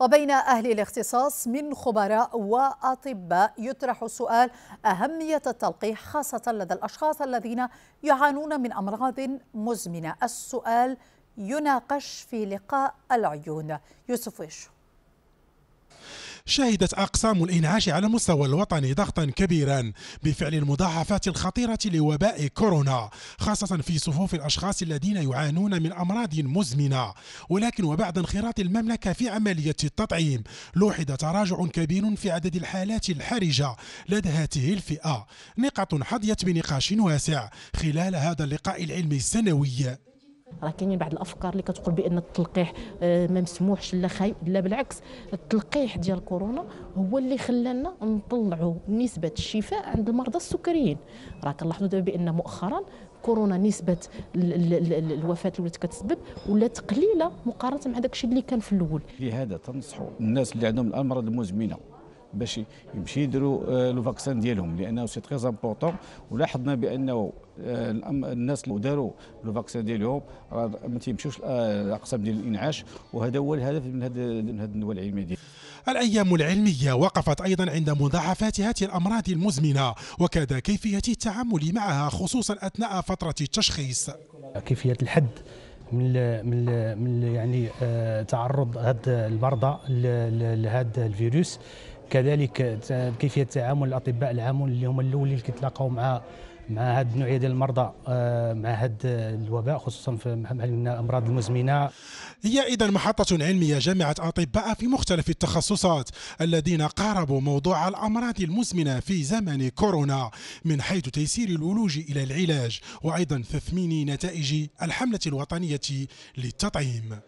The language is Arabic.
وبين أهل الاختصاص من خبراء وأطباء يطرح سؤال أهمية التلقيح خاصة لدى الأشخاص الذين يعانون من أمراض مزمنة السؤال يناقش في لقاء العيون يوسف ويشو شهدت أقسام الإنعاش على مستوى الوطني ضغطا كبيرا بفعل المضاعفات الخطيرة لوباء كورونا خاصة في صفوف الأشخاص الذين يعانون من أمراض مزمنة ولكن وبعد انخراط المملكة في عملية التطعيم لوحظ تراجع كبير في عدد الحالات الحرجة لدى هذه الفئة نقط حظيت بنقاش واسع خلال هذا اللقاء العلمي السنوي راه كاينين بعض الافكار اللي كتقول بان التلقيح آه، ما مسموحش لا خايب لا بالعكس التلقيح ديال كورونا هو اللي خلانا نطلعوا نسبه الشفاء عند المرضى السكريين راه كنلاحظوا دابا بان مؤخرا كورونا نسبه الوفاه اللي ولات كتسبب ولات قليله مقارنه مع داكشي اللي كان في الاول لهذا تنصحوا الناس اللي عندهم الامراض المزمنه باش يمشي يديروا آه، لو فاكسان ديالهم لانه سي تري امبورطون ولاحظنا بانه آه، الناس اللي داروا لو فاكسان ديالهم ما تيمشوش آه، الاقسام ديال الانعاش وهذا هو الهدف من هذا من هذه النواه العلميه دي. الأيام العلمية وقفت أيضا عند مضاعفات هذه الأمراض المزمنة وكذا كيفية التعامل معها خصوصا أثناء فترة التشخيص كيفية الحد من من من يعني تعرض هاد المرضى لهذا الفيروس كذلك كيفيه تعامل الاطباء العامون اللي هما الاولين اللي كيتلاقاو مع مع هاد النوعيه ديال المرضى آه، مع هاد الوباء خصوصا في مع الامراض المزمنه هي اذا محطه علميه جامعه اطباء في مختلف التخصصات الذين قاربوا موضوع الامراض المزمنه في زمن كورونا من حيث تيسير الولوج الى العلاج وايضا تثمين نتائج الحمله الوطنيه للتطعيم